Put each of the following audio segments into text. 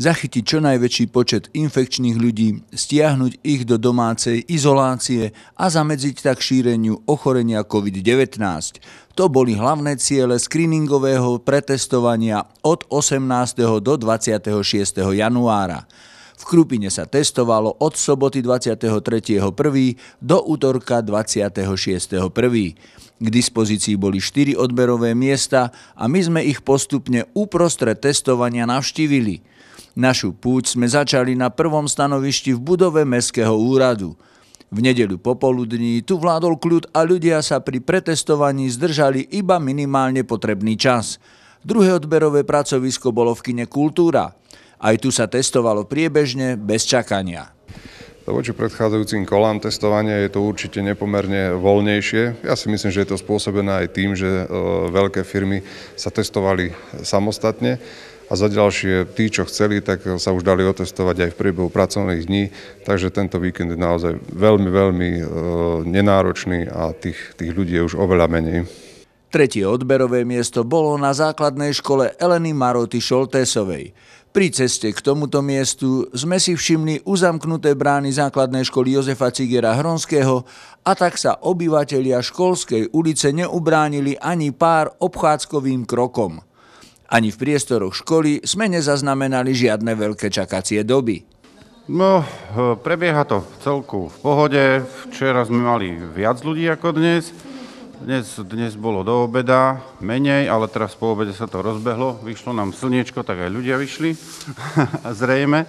zachytiť čo najväčší počet infekčných ľudí, stiahnuť ich do domácej izolácie a zamedziť tak šíreniu ochorenia COVID-19. To boli hlavné ciele screeningového pretestovania od 18. do 26. januára. V Krupine sa testovalo od soboty 23.1. do útorka 26.1. K dispozícii boli 4 odberové miesta a my sme ich postupne uprostred testovania navštívili. Našu púť sme začali na prvom stanovišti v budove Mestského úradu. V nedeľu popoludní tu vládol kľud a ľudia sa pri pretestovaní zdržali iba minimálne potrebný čas. Druhé odberové pracovisko bolo v kine Kultúra. Aj tu sa testovalo priebežne, bez čakania. Voči predchádzajúcim kolám testovania je to určite nepomerne voľnejšie. Ja si myslím, že je to spôsobené aj tým, že e, veľké firmy sa testovali samostatne a za ďalšie tí, čo chceli, tak sa už dali otestovať aj v priebehu pracovných dní, takže tento víkend je naozaj veľmi, veľmi e, nenáročný a tých, tých ľudí je už oveľa menej. Tretie odberové miesto bolo na základnej škole Eleny Maroty Šoltésovej. Pri ceste k tomuto miestu sme si všimli uzamknuté brány základnej školy Jozefa Cigera Hronského a tak sa obyvatelia školskej ulice neubránili ani pár obchádzkovým krokom. Ani v priestoroch školy sme nezaznamenali žiadne veľké čakacie doby. No, eh, prebieha to v celku v pohode. Včera sme mali viac ľudí ako dnes. Dnes, dnes bolo do obeda menej, ale teraz po obede sa to rozbehlo. Vyšlo nám slniečko, tak aj ľudia vyšli, zrejme.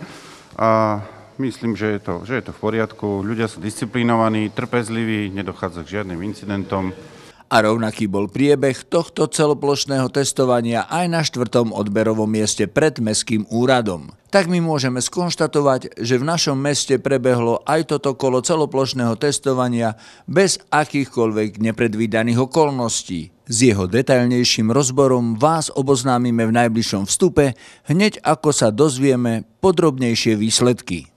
A myslím, že je, to, že je to v poriadku. Ľudia sú disciplinovaní, trpezliví, nedochádza k žiadnym incidentom a rovnaký bol priebeh tohto celoplošného testovania aj na štvrtom odberovom mieste pred Mestským úradom. Tak my môžeme skonštatovať, že v našom meste prebehlo aj toto kolo celoplošného testovania bez akýchkoľvek nepredvídaných okolností. S jeho detailnejším rozborom vás oboznámime v najbližšom vstupe, hneď ako sa dozvieme podrobnejšie výsledky.